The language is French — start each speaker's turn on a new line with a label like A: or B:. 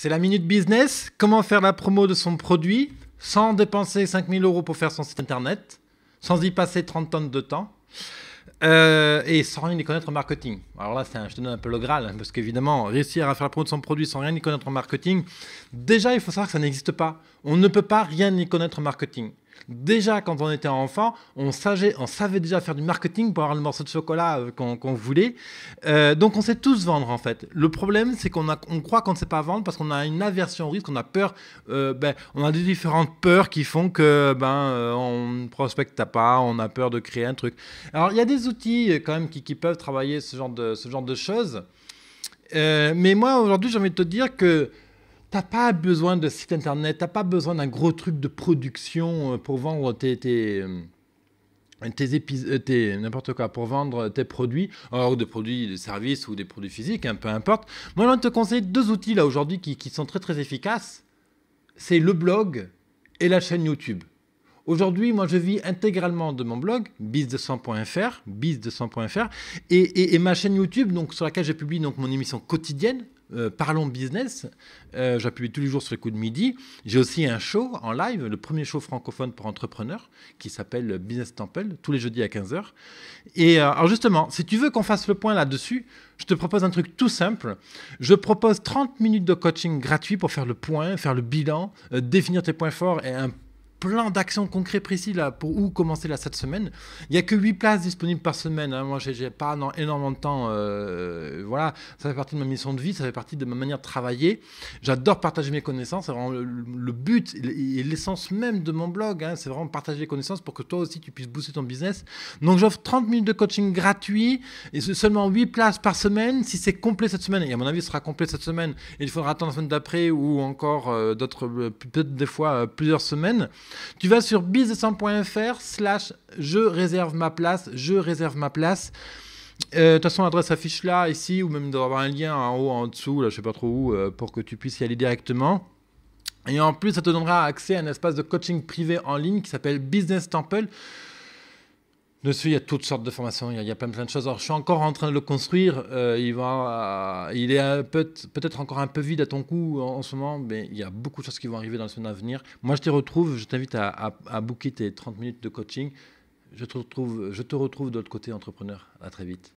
A: C'est la minute business. Comment faire la promo de son produit sans dépenser 5000 euros pour faire son site internet, sans y passer 30 tonnes de temps euh, et sans rien y connaître en marketing. Alors là, c'est un, je te donne un peu le Graal, hein, parce qu'évidemment, réussir à faire la promo de son produit sans rien y connaître en marketing, déjà, il faut savoir que ça n'existe pas. On ne peut pas rien y connaître en marketing. Déjà, quand on était enfant, on savait, déjà faire du marketing pour avoir le morceau de chocolat euh, qu'on voulait. Euh, donc, on sait tous vendre, en fait. Le problème, c'est qu'on croit qu'on ne sait pas vendre parce qu'on a une aversion au risque, on a peur. Euh, ben, on a des différentes peurs qui font que ben, on ne prospecte pas, on a peur de créer un truc. Alors, il y a des outils, quand même, qui, peuvent travailler ce genre de, ce genre de choses. mais moi, aujourd'hui, j'ai envie de te dire que T'as pas besoin de site internet, t'as pas besoin d'un gros truc de production euh, pour vendre tes, euh, épisodes, euh, n'importe quoi, pour vendre tes produits, ou des produits, de services ou des produits physiques, hein, peu importe. Moi, je te conseille deux outils là aujourd'hui qui, sont très très efficaces. C'est le blog et la chaîne YouTube. Aujourd'hui, moi, je vis intégralement de mon blog, biz200.fr, et, et, et, ma chaîne YouTube, donc, sur laquelle je publie donc, mon émission quotidienne, euh, parlons business. Euh, j'appuie tous les jours sur les coups de midi. J'ai aussi un show en live, le premier show francophone pour entrepreneurs, qui s'appelle Business Temple, tous les jeudis à 15h. Et euh, alors justement, si tu veux qu'on fasse le point là-dessus, je te propose un truc tout simple. Je propose 30 minutes de coaching gratuit pour faire le point, faire le bilan, définir tes points forts et un plein d'actions concrètes précis là pour où commencer là cette semaine. Il n'y a que 8 places disponibles par semaine. Hein. Moi, j'ai pas énormément de temps. Euh, voilà, ça fait partie de ma mission de vie, ça fait partie de ma manière de travailler. J'adore partager mes connaissances. C'est vraiment le, but et l'essence même de mon blog. Hein. C'est vraiment partager les connaissances pour que toi aussi tu puisses booster ton business. Donc, j'offre 30 minutes de coaching gratuit et seulement 8 places par semaine si c'est complet cette semaine. Et à mon avis, ce sera complet cette semaine. il faudra attendre la semaine d'après ou encore euh, d'autres, euh, peut-être des fois plusieurs semaines. Tu vas sur businessfr slash je réserve ma place, je réserve ma place. Euh, de toute façon, l'adresse affiche là, ici, ou même d'avoir un lien en haut, en dessous, là, je sais pas trop où, euh, pour que tu puisses y aller directement. Et en plus, ça te donnera accès à un espace de coaching privé en ligne qui s'appelle Business Temple Dessus, il y a toutes sortes de formations, il y a, plein, de choses. Alors, je suis encore en train de le construire. il, euh, va, euh, il est peut-être encore un peu vide à ton coup en, ce moment, mais il y a beaucoup de choses qui vont arriver dans le semaine à venir. Moi, je te retrouve, je t'invite à, à, à, booker tes 30 minutes de coaching. Je te retrouve, je te retrouve de l'autre côté, entrepreneur. À très vite.